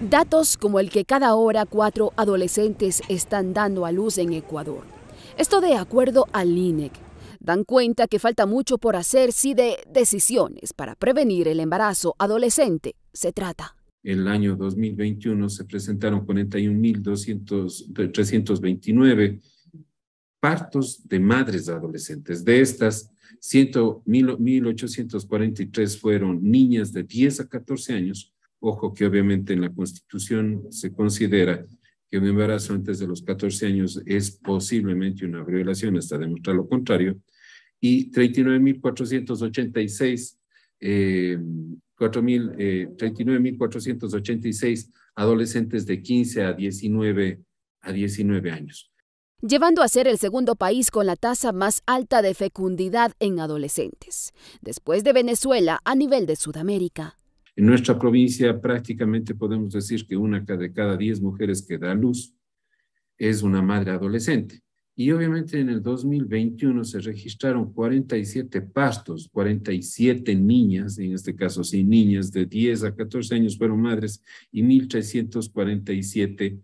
Datos como el que cada hora cuatro adolescentes están dando a luz en Ecuador. Esto de acuerdo al INEC. Dan cuenta que falta mucho por hacer si de decisiones para prevenir el embarazo adolescente se trata En el año 2021 se presentaron 41.329 partos de madres adolescentes. De estas, 100, 1.843 fueron niñas de 10 a 14 años Ojo que obviamente en la Constitución se considera que un embarazo antes de los 14 años es posiblemente una violación, hasta demostrar lo contrario, y 39.486 eh, 39.486 eh, adolescentes de 15 a 19, a 19 años. Llevando a ser el segundo país con la tasa más alta de fecundidad en adolescentes, después de Venezuela a nivel de Sudamérica. En nuestra provincia prácticamente podemos decir que una de cada diez mujeres que da luz es una madre adolescente. Y obviamente en el 2021 se registraron 47 pastos, 47 niñas, en este caso sí, niñas de 10 a 14 años fueron madres y 1.347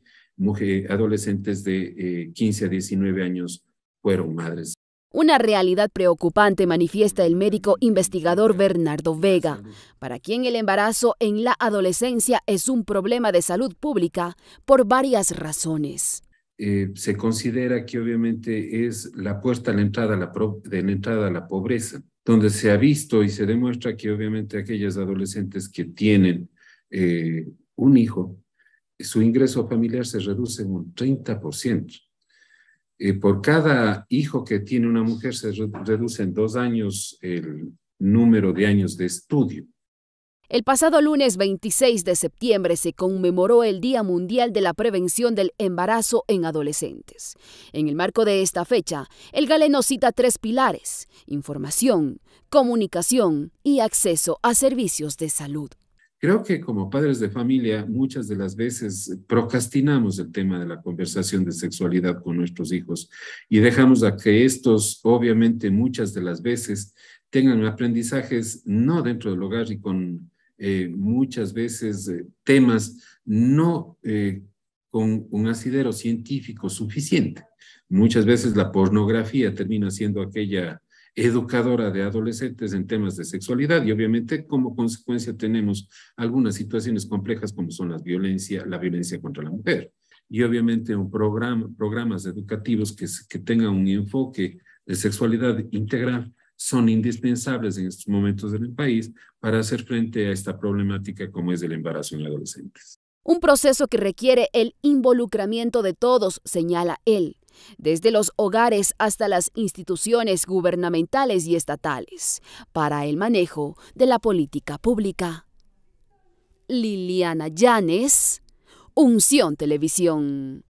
adolescentes de 15 eh, a 19 años fueron madres. Una realidad preocupante manifiesta el médico investigador Bernardo Vega, para quien el embarazo en la adolescencia es un problema de salud pública por varias razones. Eh, se considera que obviamente es la puerta a la entrada a la, de entrada a la pobreza, donde se ha visto y se demuestra que obviamente aquellas adolescentes que tienen eh, un hijo, su ingreso familiar se reduce en un 30%. Eh, por cada hijo que tiene una mujer se reduce en dos años el número de años de estudio. El pasado lunes 26 de septiembre se conmemoró el Día Mundial de la Prevención del Embarazo en Adolescentes. En el marco de esta fecha, el galeno cita tres pilares, información, comunicación y acceso a servicios de salud. Creo que como padres de familia muchas de las veces procrastinamos el tema de la conversación de sexualidad con nuestros hijos y dejamos a que estos, obviamente muchas de las veces, tengan aprendizajes no dentro del hogar y con eh, muchas veces eh, temas no eh, con un asidero científico suficiente. Muchas veces la pornografía termina siendo aquella educadora de adolescentes en temas de sexualidad y obviamente como consecuencia tenemos algunas situaciones complejas como son violencia, la violencia contra la mujer y obviamente un programa, programas educativos que, que tengan un enfoque de sexualidad integral son indispensables en estos momentos en el país para hacer frente a esta problemática como es el embarazo en adolescentes. Un proceso que requiere el involucramiento de todos, señala él desde los hogares hasta las instituciones gubernamentales y estatales, para el manejo de la política pública. Liliana Llanes, Unción Televisión.